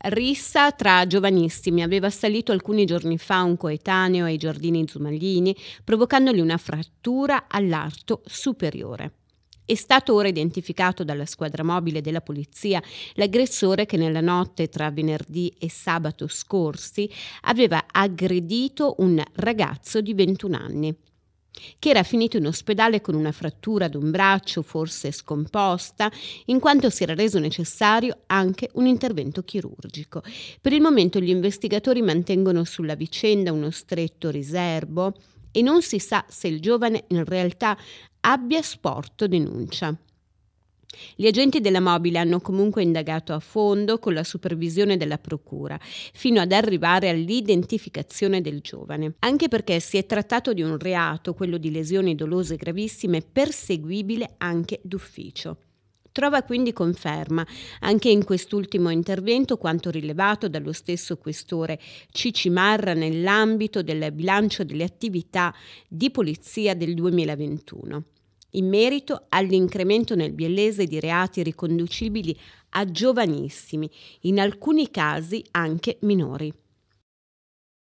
Rissa tra giovanissimi aveva assalito alcuni giorni fa un coetaneo ai giardini Zumaglini, provocandogli una frattura all'arto superiore. È stato ora identificato dalla squadra mobile della polizia l'aggressore che nella notte tra venerdì e sabato scorsi aveva aggredito un ragazzo di 21 anni che era finito in ospedale con una frattura ad un braccio forse scomposta, in quanto si era reso necessario anche un intervento chirurgico. Per il momento gli investigatori mantengono sulla vicenda uno stretto riservo e non si sa se il giovane in realtà abbia sporto denuncia. Gli agenti della mobile hanno comunque indagato a fondo con la supervisione della procura, fino ad arrivare all'identificazione del giovane, anche perché si è trattato di un reato, quello di lesioni dolose gravissime, perseguibile anche d'ufficio. Trova quindi conferma anche in quest'ultimo intervento quanto rilevato dallo stesso questore Cici Marra nell'ambito del bilancio delle attività di polizia del 2021 in merito all'incremento nel biellese di reati riconducibili a giovanissimi, in alcuni casi anche minori.